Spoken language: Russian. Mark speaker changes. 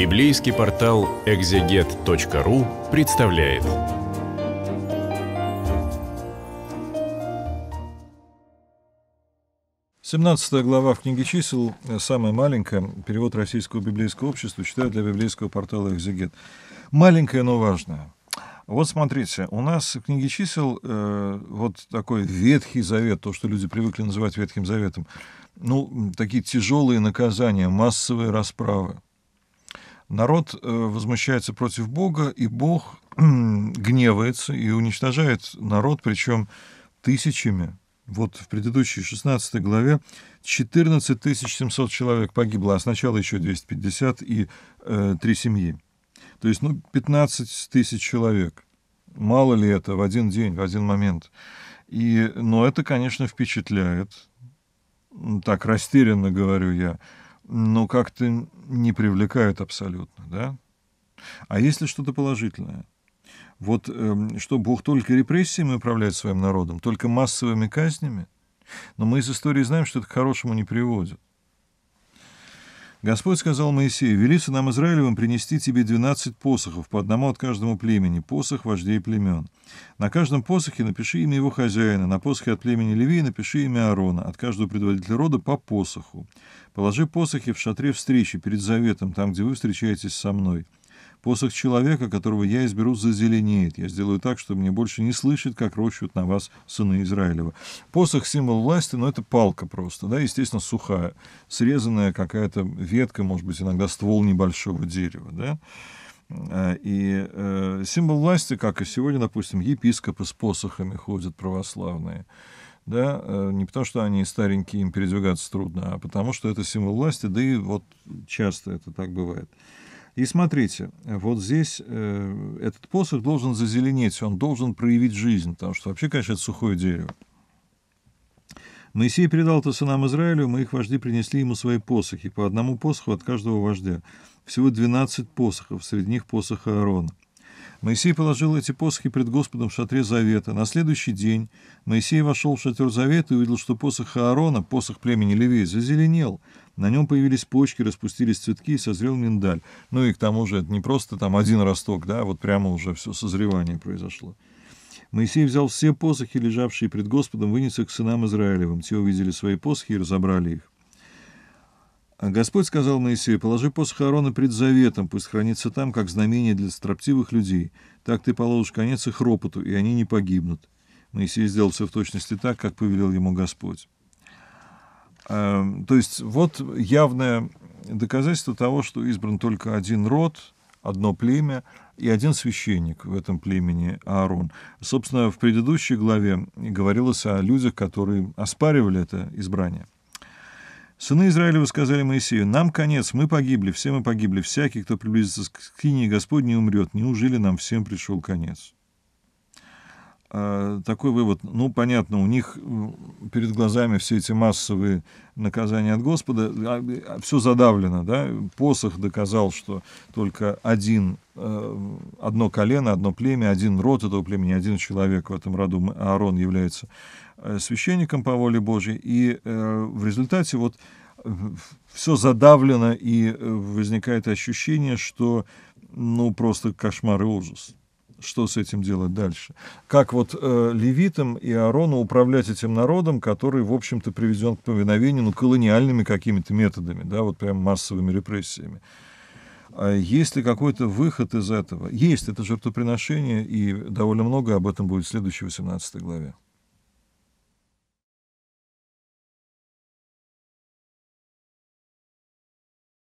Speaker 1: Библейский портал экзегет.ру представляет. Семнадцатая глава в книге чисел, э, самая маленькая, перевод Российского библейского общества, читаю для библейского портала «Экзегет». Маленькая, но важная. Вот смотрите, у нас в книге чисел э, вот такой Ветхий Завет, то, что люди привыкли называть Ветхим Заветом, ну, такие тяжелые наказания, массовые расправы – народ э, возмущается против Бога, и Бог гневается и уничтожает народ, причем тысячами. Вот в предыдущей 16 главе 14 700 человек погибло, а сначала еще 250 и э, три семьи. То есть, ну, 15 тысяч человек. Мало ли это в один день, в один момент. И, но это, конечно, впечатляет. Так растерянно говорю я но как-то не привлекают абсолютно, да? А если что-то положительное? Вот эм, что, Бог только репрессиями управляет своим народом, только массовыми казнями? Но мы из истории знаем, что это к хорошему не приводит. Господь сказал Моисею, «Вели нам Израилевым принести тебе двенадцать посохов, по одному от каждому племени, посох вождей племен. На каждом посохе напиши имя его хозяина, на посохе от племени Левии напиши имя Аарона, от каждого предводителя рода по посоху. Положи посохи в шатре встречи перед заветом, там, где вы встречаетесь со мной. Посох человека, которого я изберу, зазеленеет. Я сделаю так, чтобы мне больше не слышит, как рощут на вас сыны Израилева. Посох — символ власти, но это палка просто, да, естественно, сухая, срезанная какая-то ветка, может быть, иногда ствол небольшого дерева, да. А, и э, символ власти, как и сегодня, допустим, епископы с посохами ходят православные. Да, э, не потому что они старенькие, им передвигаться трудно, а потому что это символ власти, да и вот часто это так бывает. И смотрите, вот здесь э, этот посох должен зазеленеть, он должен проявить жизнь, потому что вообще, конечно, это сухое дерево. Моисей передал это сынам Израилю, мы их вожди принесли ему свои посохи, по одному посоху от каждого вождя. Всего 12 посохов, среди них посох Аарона. Моисей положил эти посохи пред Господом в шатре Завета. На следующий день Моисей вошел в шатер Завета и увидел, что посох Аарона, посох племени Левей, зазеленел. На нем появились почки, распустились цветки и созрел миндаль. Ну и к тому же это не просто там один росток, да, вот прямо уже все созревание произошло. Моисей взял все посохи, лежавшие пред Господом, вынес их к сынам Израилевым. Те увидели свои посохи и разобрали их. Господь сказал Моисею, положи посох Аарона пред заветом, пусть хранится там, как знамение для строптивых людей. Так ты положишь конец их ропоту, и они не погибнут. Моисей сделал все в точности так, как повелел ему Господь. Эм, то есть вот явное доказательство того, что избран только один род, одно племя и один священник в этом племени Аарон. Собственно, в предыдущей главе говорилось о людях, которые оспаривали это избрание. Сыны Израилева сказали Моисею, «Нам конец, мы погибли, все мы погибли, всякий, кто приблизится к скине Господней, умрет. Неужели нам всем пришел конец?» Э, такой вывод. Ну, понятно, у них перед глазами все эти массовые наказания от Господа, а, а, все задавлено, да, посох доказал, что только один, э, одно колено, одно племя, один род этого племени, один человек в этом роду, Аарон является э, священником по воле Божьей, и в результате вот все задавлено, и возникает ощущение, что, ну, просто кошмар и ужас что с этим делать дальше. Как вот э, левитам и Аарону управлять этим народом, который, в общем-то, приведен к повиновению ну, колониальными какими-то методами, да, вот прям массовыми репрессиями. А есть ли какой-то выход из этого? Есть, это жертвоприношение, и довольно много об этом будет в следующей 18 главе.